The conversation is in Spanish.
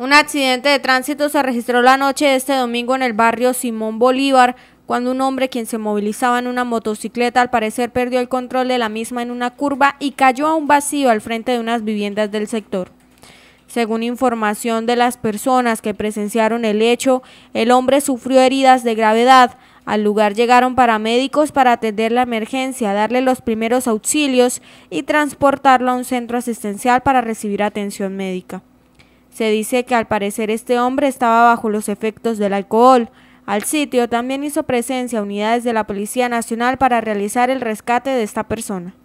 Un accidente de tránsito se registró la noche de este domingo en el barrio Simón Bolívar, cuando un hombre quien se movilizaba en una motocicleta al parecer perdió el control de la misma en una curva y cayó a un vacío al frente de unas viviendas del sector. Según información de las personas que presenciaron el hecho, el hombre sufrió heridas de gravedad. Al lugar llegaron paramédicos para atender la emergencia, darle los primeros auxilios y transportarlo a un centro asistencial para recibir atención médica. Se dice que al parecer este hombre estaba bajo los efectos del alcohol. Al sitio también hizo presencia unidades de la Policía Nacional para realizar el rescate de esta persona.